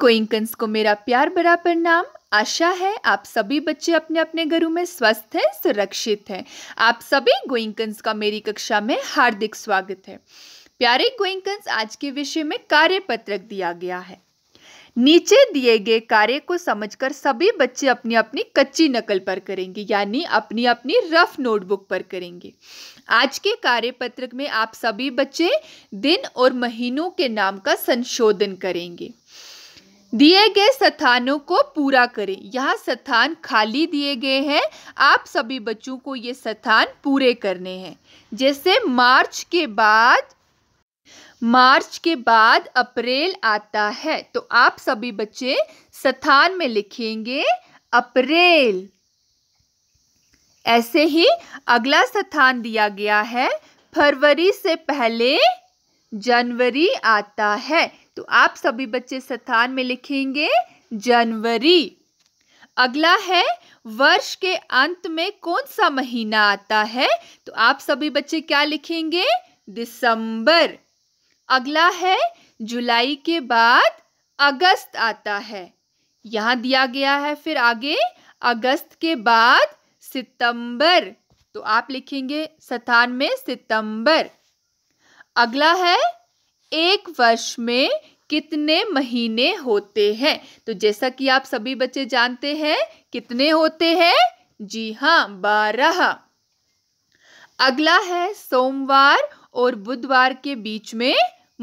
गोइंकंस को मेरा प्यार भरा प्रणाम आशा है आप सभी बच्चे अपने अपने घरों में स्वस्थ हैं सुरक्षित हैं आप सभी गोइंकंस का मेरी कक्षा में हार्दिक स्वागत है प्यारे गोइंकंस आज के विषय में कार्य पत्रक दिया गया है नीचे दिए गए कार्य को समझकर सभी बच्चे अपनी अपनी कच्ची नकल पर करेंगे यानी अपनी अपनी रफ नोटबुक पर करेंगे आज के कार्य पत्रक में आप सभी बच्चे दिन और महीनों के नाम का संशोधन करेंगे दिए गए स्थानों को पूरा करें यह स्थान खाली दिए गए हैं आप सभी बच्चों को ये स्थान पूरे करने हैं जैसे मार्च के बाद मार्च के बाद अप्रैल आता है तो आप सभी बच्चे स्थान में लिखेंगे अप्रैल ऐसे ही अगला स्थान दिया गया है फरवरी से पहले जनवरी आता है तो आप सभी बच्चे स्थान में लिखेंगे जनवरी अगला है वर्ष के अंत में कौन सा महीना आता है तो आप सभी बच्चे क्या लिखेंगे दिसंबर अगला है जुलाई के बाद अगस्त आता है यहाँ दिया गया है फिर आगे अगस्त के बाद सितंबर तो आप लिखेंगे स्थान में सितंबर अगला है एक वर्ष में कितने महीने होते हैं तो जैसा कि आप सभी बच्चे जानते हैं कितने होते हैं जी हाँ बारह अगला है सोमवार और बुधवार के बीच में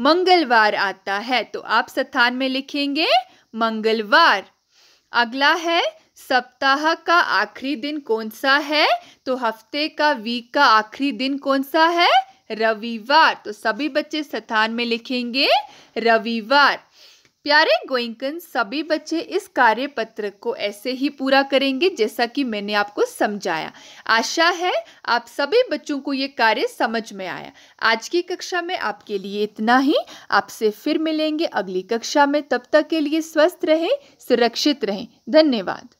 मंगलवार आता है तो आप स्थान में लिखेंगे मंगलवार अगला है सप्ताह का आखिरी दिन कौन सा है तो हफ्ते का वीक का आखिरी दिन कौन सा है रविवार तो सभी बच्चे स्थान में लिखेंगे रविवार प्यारे गोइंकन सभी बच्चे इस कार्य पत्र को ऐसे ही पूरा करेंगे जैसा कि मैंने आपको समझाया आशा है आप सभी बच्चों को ये कार्य समझ में आया आज की कक्षा में आपके लिए इतना ही आपसे फिर मिलेंगे अगली कक्षा में तब तक के लिए स्वस्थ रहें सुरक्षित रहें धन्यवाद